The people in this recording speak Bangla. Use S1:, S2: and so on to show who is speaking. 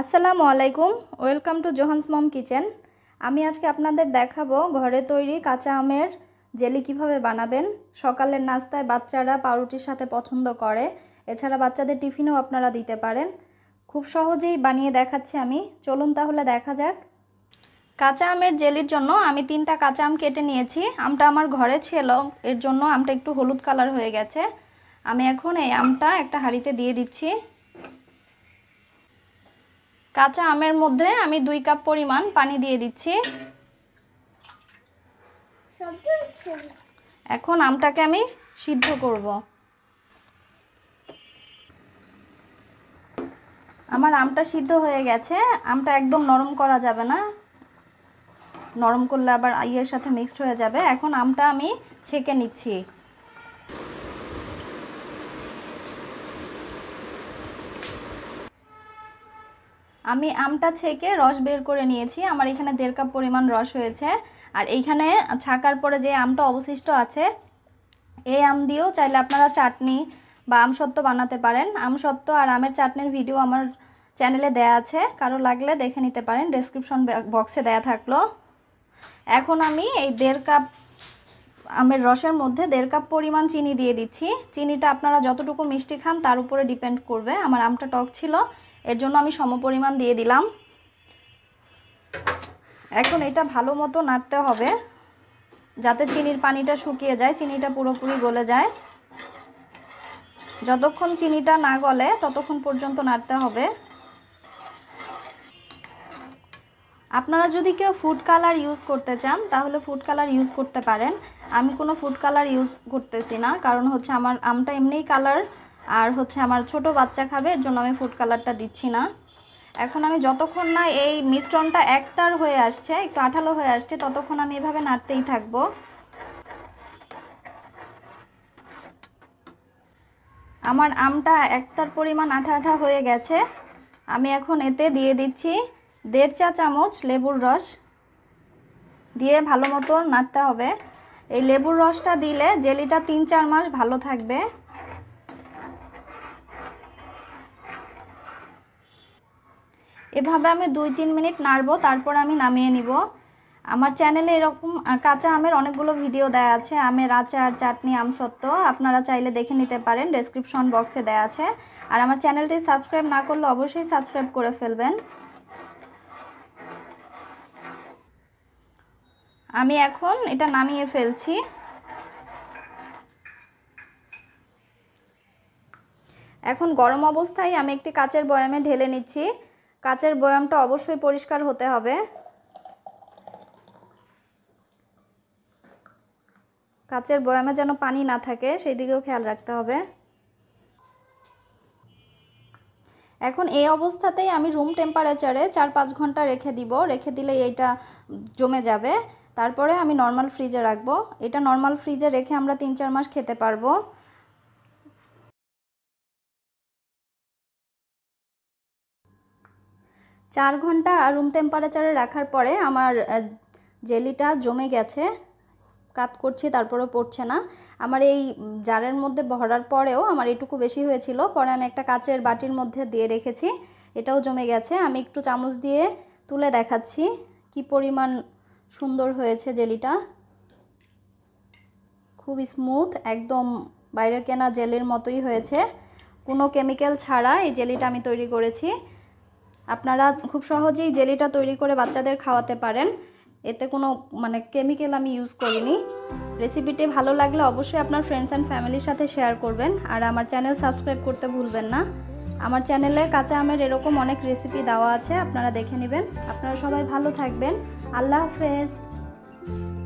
S1: আসসালামু আলাইকুম welcome to Johan's mom kitchen আমি আজকে আপনাদের দেখাবো ঘরে তৈরি কাঁচা আমের জেলি কিভাবে বানাবেন সকালের নাস্তায় বাচ্চারা পাউরুটির সাথে পছন্দ করে এছাড়া বাচ্চাদের টিফিনও আপনারা দিতে পারেন খুব সহজেই বানিয়ে দেখাচ্ছি আমি চলুন তাহলে দেখা যাক কাঁচা আমের জেলির জন্য আমি তিনটা কাঁচা আম কেটে নিয়েছি আমটা আমার ঘরে ছিল এর জন্য আমটা একটু হলুদ কালার হয়ে গেছে আমি এখন এই আমটা একটা হাঁড়িতে দিয়ে দিচ্ছি কাঁচা আমের মধ্যে আমি দুই কাপ পরিমাণ পানি দিয়ে দিচ্ছি এখন আমটাকে আমি সিদ্ধ করব আমার আমটা সিদ্ধ হয়ে গেছে আমটা একদম নরম করা যাবে না নরম করলে আবার আইয়ের সাথে মিক্সড হয়ে যাবে এখন আমটা আমি ছেঁকে নিচ্ছি আমি আমটা ছেঁকে রস বের করে নিয়েছি আমার এখানে দেড় কাপ পরিমাণ রস হয়েছে আর এইখানে ছাকার পরে যে আমটা অবশিষ্ট আছে এই আম দিয়েও চাইলে আপনারা চাটনি বা আম সত্য বানাতে পারেন আম সত্য আর আমের চাটনির ভিডিও আমার চ্যানেলে দেয়া আছে কারো লাগলে দেখে নিতে পারেন ডেসক্রিপশন বক্সে দেয়া থাকলো এখন আমি এই দেড় কাপ আমের রসের মধ্যে দেড় কাপ পরিমাণ চিনি দিয়ে দিচ্ছি চিনিটা আপনারা যতটুকু মিষ্টি খান তার উপরে ডিপেন্ড করবে আমার আমটা টক ছিল এর জন্য আমি সমপরিমাণ দিয়ে দিলাম এখন এটা ভালো মতো নাড়তে হবে যাতে চিনির পানিটা শুকিয়ে যায় চিনিটা পুরোপুরি গলে যায় যতক্ষণ চিনিটা না গলে ততক্ষণ পর্যন্ত নাড়তে হবে আপনারা যদি কেউ ফুড কালার ইউজ করতে চান তাহলে ফুড কালার ইউজ করতে পারেন আমি কোনো ফুড কালার ইউজ করতেছি না কারণ হচ্ছে আমার আমটা এমনিই কালার আর হচ্ছে আমার ছোট বাচ্চা খাবে এর জন্য আমি ফুড কালারটা দিচ্ছি না এখন আমি যতক্ষণ না এই মিশ্রণটা একতার হয়ে আসছে একটু আঠালো হয়ে আসছে ততক্ষণ আমি এভাবে নাড়তেই থাকবো আমার আমটা একতার পরিমাণ আঠা আঠা হয়ে গেছে আমি এখন এতে দিয়ে দিচ্ছি দেড় চা চামচ লেবুর রস দিয়ে ভালো মতো নাড়তে হবে এই লেবুর রসটা দিলে জেলিটা তিন চার মাস ভালো থাকবে এভাবে আমি দুই তিন মিনিট নাড়বো তারপর আমি নামিয়ে নিব আমার চ্যানেলে এরকম কাঁচা আমের অনেকগুলো ভিডিও দেয়া আছে আমের আচার চাটনি আম সত্য আপনারা চাইলে দেখে নিতে পারেন ডেসক্রিপশন বক্সে দেয়া আছে আর আমার চ্যানেলটি সাবস্ক্রাইব না করলে অবশ্যই সাবস্ক্রাইব করে ফেলবেন আমি এখন এটা নামিয়ে ফেলছি এখন গরম অবস্থায় আমি একটি কাচের বয়ামে ঢেলে নিচ্ছি কাচের বয়ামটা অবশ্যই পরিষ্কার হতে হবে কাচের বয়ামে যেন পানি না থাকে সেই দিকেও খেয়াল রাখতে হবে এখন এই অবস্থাতেই আমি রুম টেম্পারেচারে চার পাঁচ ঘন্টা রেখে দিব রেখে দিলে এইটা জমে যাবে তারপরে আমি নর্মাল ফ্রিজে রাখবো এটা নর্মাল ফ্রিজে রেখে আমরা তিন চার মাস খেতে পারবো চার ঘন্টা রুম টেম্পারেচারে রাখার পরে আমার জেলিটা জমে গেছে কাত করছি তারপরেও পড়ছে না আমার এই জারের মধ্যে ভরার পরেও আমার এটুকু বেশি হয়েছিল পরে আমি একটা কাচের বাটির মধ্যে দিয়ে রেখেছি এটাও জমে গেছে আমি একটু চামচ দিয়ে তুলে দেখাচ্ছি কি পরিমাণ সুন্দর হয়েছে জেলিটা খুব স্মুথ একদম বাইরের কেনা জেলের মতোই হয়েছে কোনো কেমিক্যাল ছাড়া এই জেলিটা আমি তৈরি করেছি আপনারা খুব সহজেই জেলিটা তৈরি করে বাচ্চাদের খাওয়াতে পারেন এতে কোনো মানে কেমিক্যাল আমি ইউজ করিনি রেসিপিটি ভালো লাগলে অবশ্যই আপনার ফ্রেন্ডস অ্যান্ড ফ্যামিলির সাথে শেয়ার করবেন আর আমার চ্যানেল সাবস্ক্রাইব করতে ভুলবেন না আমার চ্যানেলে কাঁচা আমের এরকম অনেক রেসিপি দেওয়া আছে আপনারা দেখে নেবেন আপনারা সবাই ভালো থাকবেন আল্লাহ হাফেজ